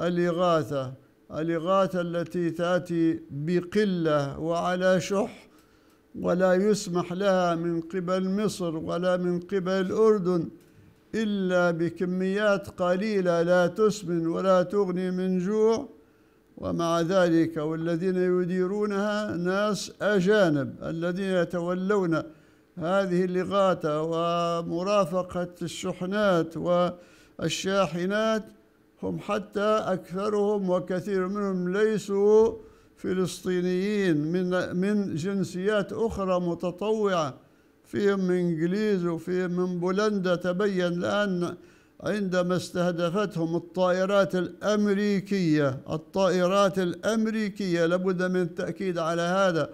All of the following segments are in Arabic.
الإغاثة الإغاثة التي تأتي بقلة وعلى شح ولا يسمح لها من قبل مصر ولا من قبل الأردن إلا بكميات قليلة لا تسمن ولا تغني من جوع ومع ذلك والذين يديرونها ناس أجانب الذين يتولون هذه الإغاثة ومرافقة الشحنات والشاحنات هم حتى أكثرهم وكثير منهم ليسوا فلسطينيين من من جنسيات أخرى متطوعة فيهم من إنجليز وفيهم من بولندا تبين لأن عندما استهدفتهم الطائرات الأمريكية الطائرات الأمريكية لابد من التأكيد على هذا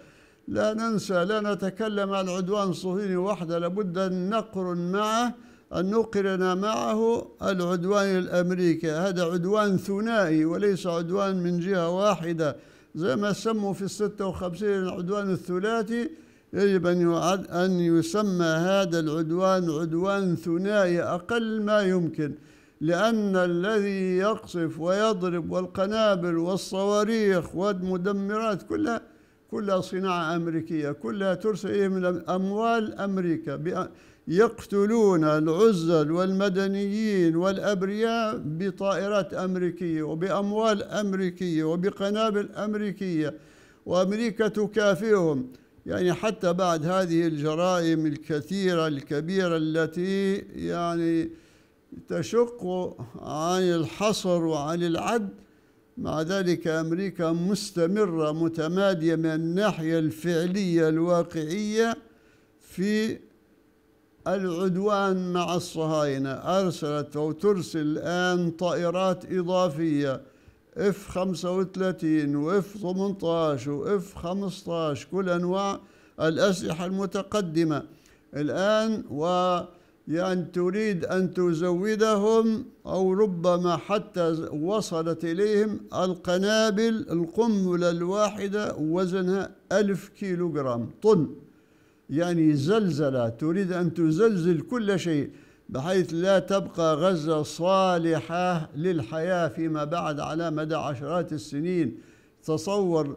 لا ننسى لا نتكلم عن عدوان صهيوني وحده لابد أن نقرن معه أن نقرن معه العدوان الأمريكي هذا عدوان ثنائي وليس عدوان من جهة واحدة زي ما سموا في الستة وخمسين العدوان الثلاثي يجب أن يعد أن يسمى هذا العدوان عدوان ثنائي أقل ما يمكن لأن الذي يقصف ويضرب والقنابل والصواريخ والمدمرات كلها كلها صناعة أمريكية كلها ترسل إيه من أموال أمريكا يقتلون العزل والمدنيين والأبرياء بطائرات أمريكية وبأموال أمريكية وبقنابل أمريكية وأمريكا تكافئهم يعني حتى بعد هذه الجرائم الكثيرة الكبيرة التي يعني تشق عن الحصر وعن العد مع ذلك أمريكا مستمرة متمادية من الناحية الفعلية الواقعية في العدوان مع الصهاينة أرسلت أو ترسل الآن طائرات إضافية اف 35 واف 18 واف 15 كل انواع الاسلحه المتقدمه الان و يعني تريد أن تزودهم أو ربما حتى وصلت إليهم القنابل القنبلة الواحدة وزنها ألف كيلو جرام طن يعني زلزلة تريد أن تزلزل كل شيء بحيث لا تبقى غزة صالحة للحياة فيما بعد على مدى عشرات السنين تصور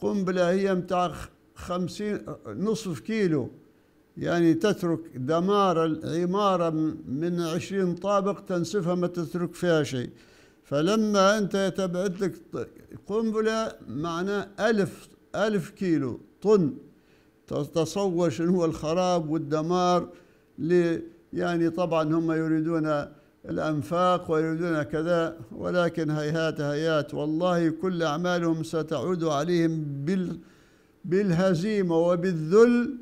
قنبلة هي متاع خمسين نصف كيلو يعني تترك دمار العمارة من عشرين طابق تنسفها ما تترك فيها شيء فلما أنت يتبعد لك قنبلة معناه ألف ألف كيلو طن تتصور شنو هو الخراب والدمار يعني طبعا هم يريدون الأنفاق ويريدون كذا ولكن هيهات هيات والله كل أعمالهم ستعود عليهم بال بالهزيمة وبالذل